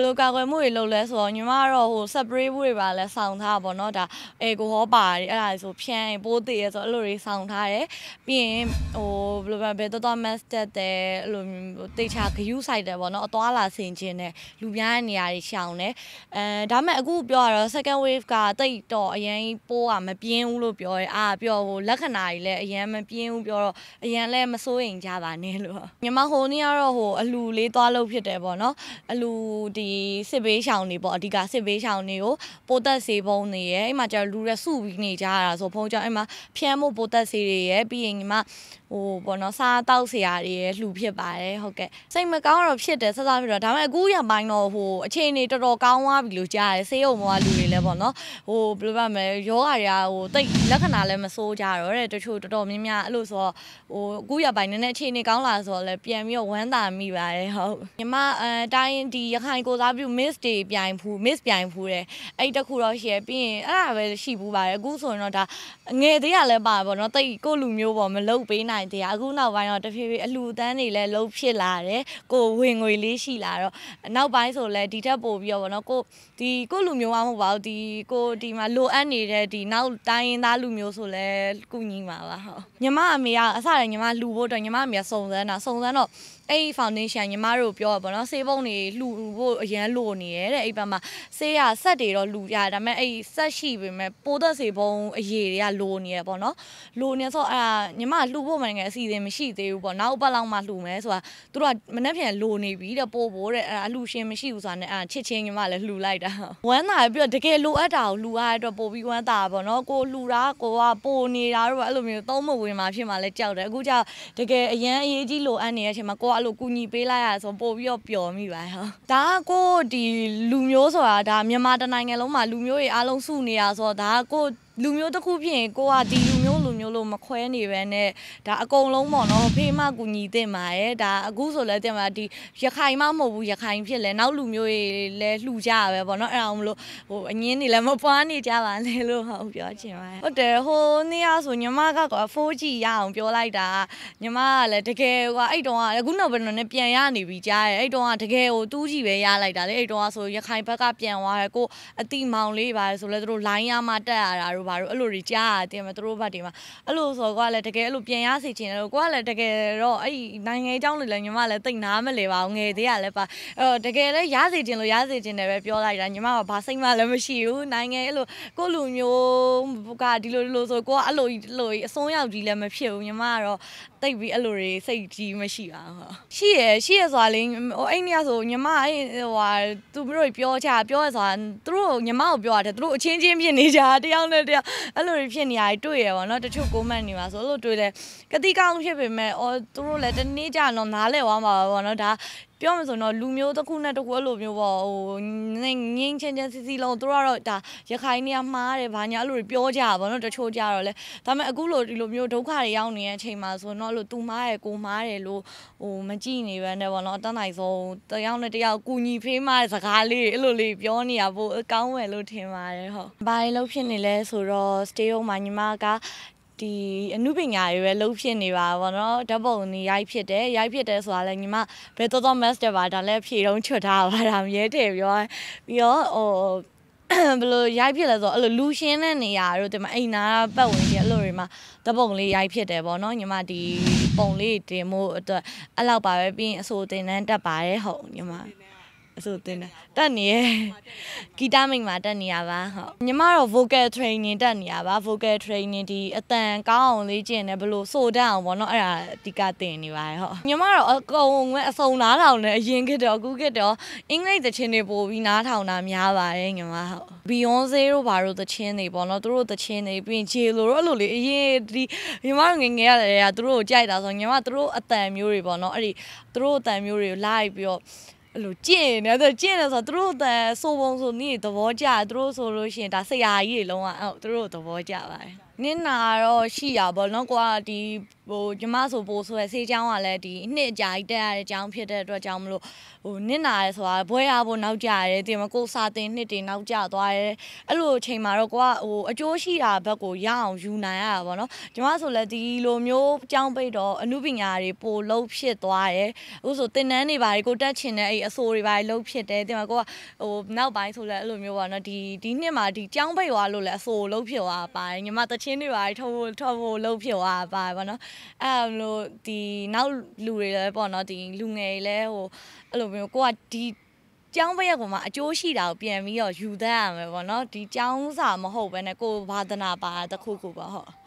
ယ်လိုကာကွယ်မှုတွေလုပ်လဲဆိုတော့ညီမကတော့ဟို spray ဘူးတွေပါလဲစောင့်ထားပါဘောเนาะဒါအေကိုဟောပါတယ်အဲ့ဒါဆိုဖြန်းပိုးသေးရဆိုအဲ့လိုတွေစောင့်ထားတယ်ပြီးရင်ဟိုဘယ်လိုပဲတော်တော် master တယ်အဲ့လိုတိတ်ချဂယူးဆိုင်တယ်ပေါ့เนาะအသွားလာဆင်ခြင်းတယ်လူများရဲ့နေရာတွေရှောင်တယ်အဲဒါမဲ့အခုပြောရတော့ second wave ကတိတ်တော့အရင်ပိုးอ่ะမပြင်းဘူးလို့ပြောရဲအာပြောဟိုလက္ခဏာတွေလည်းအရင်မပြင်းဘူးပြောတော့အရင်လည်းမစိုးရင်ကြပါနဲ့လို့ညီမဟိုနေ့ကတော့ဟိုအလူလေးသွားလို့ဖြစ်တယ်ပေါ့เนาะအလူဒီဒီစစ်ဘေးရှောင်တွေပေါ့အဓိကစစ်ဘေးရှောင်တွေကိုပိုသက်စေဖုံးနေရဲ့အဲ့မှာကျတော့လူတွေစုပြီးနေကြရတာဆိုဖုံးကြောင့်အဲ့မှာဖျမ်းဖို့ပိုသက်စေတွေရဲ့ပြီးရင်ညီမဟိုပေါ့နော်စားတောက်စရာတွေရဲ့လှူဖြစ်ပါတယ်ဟုတ်ကဲ့စိတ်မကောင်းတော့ဖြစ်တယ်ဆက်စားဖြစ်တော့ဒါပေမဲ့အခုရပိုင်းတော့ဟိုအခြေအနေတော်တော်ကောင်းသွားပြီလို့ကြားရတယ်ဆေးရုံပေါ်ကလူတွေလည်းပေါ့နော်ဟိုဘယ်လိုပါမလဲယောဂါတွေကဟိုတိတ်လက္ခဏာလည်းမဆိုးကြတော့တဲ့တချို့တော်တော်များများအဲ့လိုဆိုတော့ဟိုအခုရပိုင်းနည်းနည်းအခြေအနေကောင်းလာဆိုတော့လည်းပြန်ပြီးတော့ဝမ်းသာမိပါတယ်ဟုတ်ညီမအဲတိုင်းဒီရခိုင်ကိုစားပြု miss တွေပြိုင်ဖူး miss ပြိုင်ဖူးတယ်အဲ့တခုတော့ရှိရပြီးရင်အဲ့ဒါပဲရှိဘူးပါတယ်အခုဆိုရင်တော့ဒါငယ်သေးရလဲပါပေါ့နော်တိတ်ကိုလူမျိုးပေါ့မလုတ်ပေးနိုင်သေးရအခုနောက်ပိုင်းတော့တဖြည်းဖြည်းအလှူတန်းတွေလည်းလုတ်ဖြစ်လာတယ်ကိုဝင်ငွေလေးရှိလာတော့နောက်ပိုင်းဆိုလဲဒီထက်ပိုပြီးတော့ပေါ့နော်ကိုဒီကိုလူမျိုးမဟုတ်ပါဘူးဒီကိုဒီမှာလိုအပ်နေတဲ့ဒီနောက်တိုင်းရင်းသားလူမျိုးဆိုလဲကုညီမှာပါဟုတ်ညီမအမေကအစတည်းညီမလူဖို့အတွက်ညီမအမေကစုံစမ်းတာစုံစမ်းတော့အဲ့ဒီ foundation ညီမတို့ပြောတာပေါ့နော်ဆေးပုံတွေလှူဖို့အရန်လိုနေရတဲ့အဲ့ဘက်မှာဆေးရဆက်တွေတော့လှူရဒါပေမဲ့အဲ့ဒီဆက်ရှိပေမဲ့ပိုးသက်ဆေးပုံအရေတွေကလိုနေရပေါ့နော်လိုနေဆိုအဲ့ဒါညီမလှူဖို့မှငယ်အစီအစဉ်မရှိသေးဘူးပေါ့နောက်ဘက်လောက်မှလှူမယ်ဆိုတာသူတို့ကမနေ့ပြန်လိုနေပြီတဲ့ပို့ဖို့တဲ့အဲ့အလှူရှင်မရှိဘူးဆိုတာနဲ့အဲ့ချစ်ချင်းညီမလည်းလှူလိုက်တာဝမ်းသာပြီးတော့တကယ်လိုအပ်တာကိုလှူရတဲ့အတွက်ပို့ပြီးဝမ်းသာပေါ့နော်ကိုလှူတာကိုကပိုနေတာတော့အဲ့လိုမျိုးသုံးမဝင်မှာဖြစ်မှလည်းကြောက်တယ်အခုကြောက်တကယ်အရန်အရေးကြီးလိုအပ်နေတဲ့အချိန်မှာကိုကအဲ့လိုကူညီပေးလိုက်ရဆိုပို့ပြီးတော့ပျော်မိပါတယ်ဟုတ်ဒါကကိုဒီလူမျိုးဆိုတာဒါမြန်မာတနိုင်ငံလုံးမှာလူမျိုးတွေအားလုံးစုနေရဆိုတော့ဒါကကိုလူမျိုးတစ်ခုဖြစ်ရင်ကိုကဒီလူလိုမျိုးလို့မခွဲနေပဲနဲ့ဒါအကုန်လုံးပေါ့နော်ဖေးမကူညီတင်ပါရဲ့ဒါအခုဆိုလဲတင်ပါဒီရခိုင်မှမဟုတ်ဘူးရခိုင် ဖြစ်လဲနောက်လူမျိုးတွေလဲလှူကြပဲပေါ့နော်အဲ့ဒါမလို့ဟိုအငင်းနေလဲမပွားနေကြပါနဲ့လို့ဟုတ်ပြောချင်ပါတယ်ဟုတ်တယ်ဟိုနေ့ကဆိုညီမကကွာ 4G ရအောင် ပြောလိုက်တာညီမကလည်းတကယ်ကွာအဲ့တုန်းကအခုနောက်ဘယ်တော့နဲ့ပြန်ရနေပြီကြားရဲ့အဲ့တုန်းကတကယ်ဟို 2G ပဲရလိုက်တာလေအဲ့တုန်းကဆိုရခိုင်ဘက်ကပြန်သွားတယ်ကိုအတိမောင်လေးပါတယ်ဆိုလဲသူတို့ line ရမှတက်ရတာတို့ဘာတို့အဲ့လိုကြီးကြားရတယ်မသူတို့ဘက်တွေမှာအဲ့လိုဆိုတော့ကိုကလည်းတကယ်အဲ့လိုပြန်ရစီချင်တယ်ကိုကလည်းတကယ်တော့အဲ့နိုင်ငံအကြောင်းလို့လည်းညီမလည်းတိတ်နားမလဲပါဘူးငယ်သေးရလည်းပါအဲ့တကယ်လည်းရစီချင်လို့ရစီချင်တယ်ပဲပြောလိုက်တာညီမကဘာစိတ်မှလည်းမရှိဘူးနိုင်ငံအဲ့လိုကိုလူမျိုးကဒီလိုဒီလိုဆိုကိုကအဲ့လိုကြီးလိုကြီးအစွန်းရောက်ကြီးလည်းမဖြစ်ဘူးညီမကတော့တိတ်ပြီးအဲ့လိုတွေစိတ်ကြီးမရှိပါဘူးရှိရရှိရဆိုတာလေဟိုအဲ့နေ့ကဆိုညီမအဲ့ဟိုဟာသူတို့ပြောချပြောရဆိုတာသူတို့ညီမကိုပြောရတယ်သူတို့အချင်းချင်းဖြစ်နေကြတယောက်နဲ့တယောက်အဲ့လိုတွေဖြစ်နေရတယ်တွေ့ရပါတော့ချို့ကိုမန့်နေပါဆိုလို့တွေ့လဲကတိကောင်းဖြစ်ပေမဲ့အော်သူတို့လည်းတနေ့ကြတော့နားလဲသွားမှာပါပေါ့နော်ဒါပြောမှဆိုတော့လူမျိုးတစ်ခုနဲ့တစ်ခုအဲ့လိုမျိုးပေါ့ဟိုငင်းချင်းချင်းစီစီလုံးတို့ကတော့ဒါရခိုင်နေရမှားတယ်ဘာညာအဲ့လိုပြောကြတာဗောနော်တချို့ကြတော့လေဒါပေမဲ့အခုလိုဒီလိုမျိုးဒုက္ခတွေရောက်နေတဲ့အချိန်မှာဆိုတော့အဲ့လိုသူမားရယ်ကိုမားရယ်လို့ဟိုမကြည့်နေပဲနဲ့ဗောနော်အတန်းနိုင်ဆုံးတယောက်နဲ့တယောက်ကူညီဖေးမားတဲ့စကားလေးအဲ့လိုလေးပြောနေရဖို့ကောင်းဝယ်လို့ထင်ပါတယ်ဟုတ်ဘာလို့ဖြစ်နေလဲဆိုတော့ stay home မှာညီမကဒီအမှုပညာတွေပဲလှုပ်ဖြစ်နေပါဗောနော်ဓာတ်ပုံနေရိုက်ဖြစ်တယ်ရိုက်ဖြစ်တယ်ဆိုတာလည်းညီမဘယ်တော်တော် master ပါဒါလည်းဖြေတုံးချွတ်ထားပါဒါမြဲတယ်ပြောပြီးတော့ဟိုဘလို့ရိုက်ဖြစ်လဲဆိုတော့အဲ့လိုလူရှင်းတဲ့နေရာတို့ဒီမှာအိမ်နာပတ်ဝန်းကျင်အဲ့လိုတွေမှာတပုံလေးရိုက်ဖြစ်တယ်ဗောနော်ညီမဒီပုံလေးတင်မှုအတွက်အဲ့လောက်ပါပဲပြီးရင်အဆိုတင်တန်းတက်ပါတယ်ဟုတ်ညီမအဆိုသင်တာတက်နေရယ်ဂီတမိတ်မှာတက်နေရပါဟုတ်ညီမတော့ vocal training တက်နေရပါ vocal training ဒီအတန်ကောင်းအောင်လေ့ကျင့်တယ်ဘလို့ဆိုတတ်အောင်ပေါ့နော်အဲ့ဒါအဓိကသင်နေပါတယ်ဟုတ်ညီမတော့အကုန်ဝဲအစုံနားထောင်နေအရင်ခေတ်တော့အခုခေတ်တော့အင်္ဂလိပ်သချင်းတွေပို့ပြီးနားထောင်တာများပါတယ်ညီမဟုတ် Beyonce တို့ဘာတို့သချင်းတွေပေါ့နော်သူတို့သချင်းတွေပြီးရင် J Lo တို့အဲ့လိုလေအရင်ဒီညီမတို့ငငယ်ရတယ်ကသူတို့ကိုကြိုက်တာဆိုညီမသူတို့အတန်မျိုးတွေပေါ့နော်အဲ့ဒီသူတို့အတန်မျိုးတွေကိုလိုက်ပြီးတော့အဲ့လိုကျင့်နေဆိုကျင့်နေဆိုသူတို့ဆိုပုံဆိုနေသဘောကျသူတို့ဆိုလို့ရှိရင်ဒါဆရာကြီးတွေလုံးဝအဲ့သူတို့သဘောကျပါတယ်နင်းနာတော့ရှိတာဗောနော်ကွာဒီဟိုညီမဆိုပိုးဆိုရဆေးချောင်းကလည်းဒီအနှစ်အကြာကြီးတက်ရတဲ့ချောင်းဖြစ်တဲ့အတွက်ကြောင့်မလို့ဟိုနင်းနာရဲဆိုတာဘွဲရဖို့နောက်ကြရဲတင်မကိုစာတင်နှစ်တင်နောက်ကြသွားရဲအဲ့လိုအချိန်မှာတော့ကွာဟိုအကျိုးရှိတာဘက်ကိုရအောင်ယူနိုင်ရတာဗောနော်ညီမဆိုလည်းဒီလိုမျိုးချောင်းပိတ်တော့အမှုပညာတွေပိုလုံးဖြစ်သွားရဲအခုဆိုတင်နန်းတွေပါတွေကိုတက်ချင်တဲ့အဲ့အဆိုးတွေပါတွေလုံးဖြစ်တယ်တင်မကိုကဟိုနောက်ပိုင်းဆိုလည်းအဲ့လိုမျိုးဗောနော်ဒီဒီနှစ်မှာဒီချောင်းပိတ်သွားလို့လည်းအဆိုးလုံးဖြစ်သွားပါတယ်ညီမတချင်ရှင်တွေပါထုတ်ဖို့ထုတ်ဖို့လှုပ်ဖြစ်သွားပါဗောနော်အဲ့လိုဒီနောက်လူတွေလည်းပေါ့နော်ဒီလူငယ်တွေလည်းဟိုအဲ့လိုမျိုးကိုကဒီကျောင်းဘရက်ကောင်မှာအကျိုးရှိတာကိုပြန်ပြီးတော့ယူတတ်ရမယ်ပေါ့နော်ဒီကျောင်းစာမဟုတ်ဘဲနဲ့ကိုဘာသနာပါတခုခုပါဟုတ်